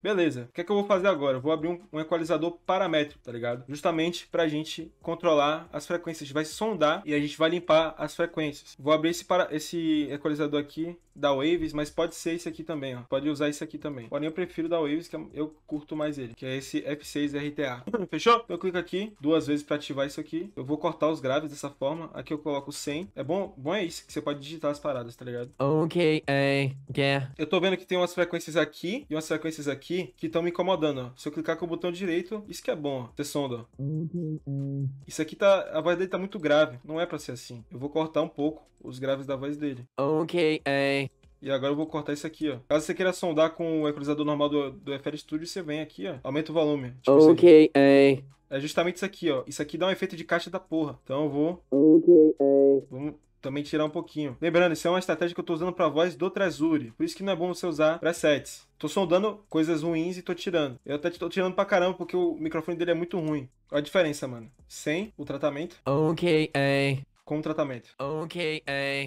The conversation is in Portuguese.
Beleza, o que é que eu vou fazer agora? vou abrir um, um equalizador paramétrico, tá ligado? Justamente pra gente controlar as frequências. A gente vai sondar e a gente vai limpar as frequências. Vou abrir esse, para, esse equalizador aqui da Waves, mas pode ser esse aqui também, ó. Pode usar esse aqui também. Porém, eu prefiro da Waves, que é eu curto mais ele, que é esse F6 RTA. Fechou? Então, eu clico aqui duas vezes pra ativar isso aqui. Eu vou cortar os graves dessa forma. Aqui eu coloco 100. É bom, bom é isso, que você pode digitar as paradas, tá ligado? Ok, é, yeah. Eu tô vendo que tem umas frequências aqui e umas frequências aqui aqui que estão me incomodando. Se eu clicar com o botão direito, isso que é bom, ó. sonda. Isso aqui tá. A voz dele tá muito grave. Não é pra ser assim. Eu vou cortar um pouco os graves da voz dele. Ok, é. E agora eu vou cortar isso aqui, ó. Caso você queira sondar com o equalizador normal do, do FL Studio, você vem aqui, ó. Aumenta o volume. Tipo ok, é. É justamente isso aqui, ó. Isso aqui dá um efeito de caixa da porra. Então eu vou. Ok, é. Vamos também tirar um pouquinho. Lembrando, isso é uma estratégia que eu estou usando para voz do Trezuri, por isso que não é bom você usar para sets. Tô sondando coisas ruins e tô tirando. Eu até tô tirando pra caramba porque o microfone dele é muito ruim. Olha a diferença, mano. Sem o tratamento. Ok, é. Com o tratamento. Ok, é.